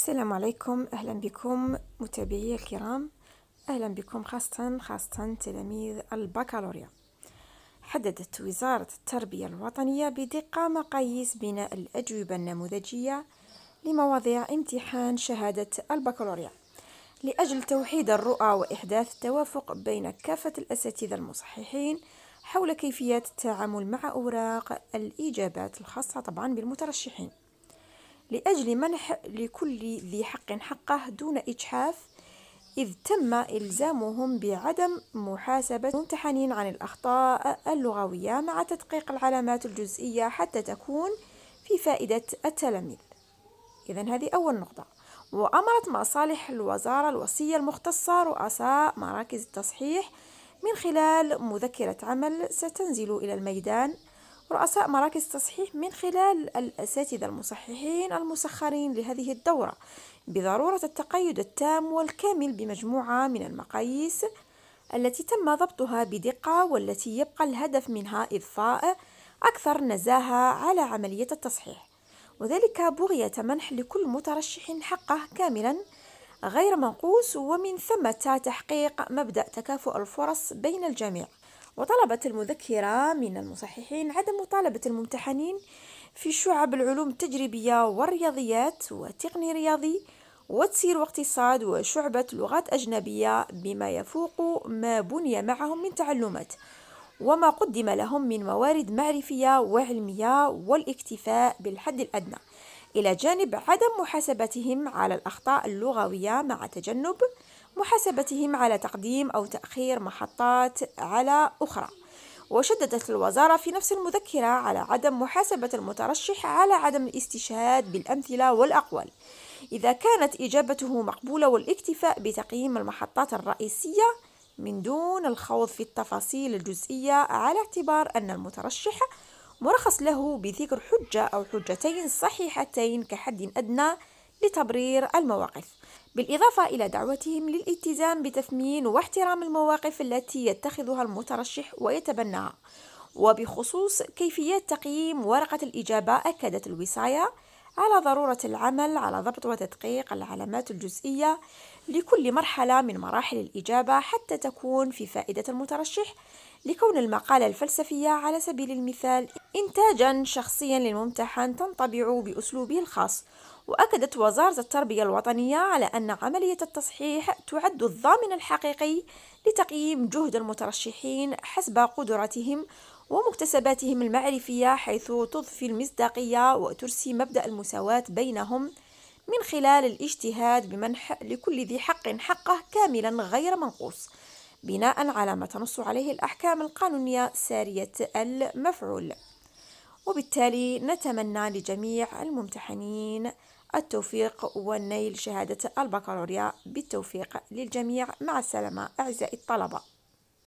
السلام عليكم أهلا بكم متابعي الكرام أهلا بكم خاصة خاصة تلاميذ البكالوريا حددت وزارة التربية الوطنية بدقة مقاييس بناء الأجوبة النموذجية لمواضيع امتحان شهادة البكالوريا لأجل توحيد الرؤى وإحداث التوافق بين كافة الأساتذة المصححين حول كيفية التعامل مع أوراق الإجابات الخاصة طبعا بالمترشحين لأجل منح لكل ذي حق حقه دون إجحاف إذ تم إلزامهم بعدم محاسبة ممتحنين عن الأخطاء اللغوية مع تدقيق العلامات الجزئية حتى تكون في فائدة التلاميذ إذا هذه أول نقطة وأمرت مصالح الوزارة الوصية المختصة رؤساء مراكز التصحيح من خلال مذكرة عمل ستنزل إلى الميدان رؤساء مراكز التصحيح من خلال الأساتذة المصححين المسخرين لهذه الدورة بضرورة التقيد التام والكامل بمجموعة من المقاييس التي تم ضبطها بدقة والتي يبقى الهدف منها إضفاء أكثر نزاهة على عملية التصحيح وذلك بغية منح لكل مترشح حقه كاملا غير منقوص ومن ثمة تحقيق مبدأ تكافؤ الفرص بين الجميع وطلبت المذكرة من المصححين عدم مطالبة الممتحنين في شعب العلوم التجريبية والرياضيات والتقني الرياضي وتسير واقتصاد وشعبة لغات أجنبية بما يفوق ما بني معهم من تعلمات وما قدم لهم من موارد معرفية وعلمية والاكتفاء بالحد الأدنى إلى جانب عدم محاسبتهم على الأخطاء اللغوية مع تجنب محاسبتهم على تقديم أو تأخير محطات على أخرى وشددت الوزارة في نفس المذكرة على عدم محاسبة المترشح على عدم الاستشهاد بالأمثلة والأقوال إذا كانت إجابته مقبولة والاكتفاء بتقييم المحطات الرئيسية من دون الخوض في التفاصيل الجزئية على اعتبار أن المترشح مرخص له بذكر حجة أو حجتين صحيحتين كحد أدنى لتبرير المواقف بالإضافة إلى دعوتهم للالتزام بتثمين واحترام المواقف التي يتخذها المترشح ويتبناها وبخصوص كيفية تقييم ورقة الإجابة أكدت الوصاية على ضرورة العمل على ضبط وتدقيق العلامات الجزئية لكل مرحلة من مراحل الإجابة حتى تكون في فائدة المترشح لكون المقالة الفلسفية على سبيل المثال إنتاجا شخصيا للممتحن تنطبع بأسلوبه الخاص وأكدت وزارة التربية الوطنية على أن عملية التصحيح تعد الضامن الحقيقي لتقييم جهد المترشحين حسب قدراتهم ومكتسباتهم المعرفية حيث تضفي المصداقية وترسي مبدأ المساواة بينهم من خلال الاجتهاد بمنح لكل ذي حق حقه كاملا غير منقوص بناء على ما تنص عليه الأحكام القانونية سارية المفعول وبالتالي نتمنى لجميع الممتحنين التوفيق والنيل شهادة البكالوريا بالتوفيق للجميع مع السلامة أعزائي الطلبة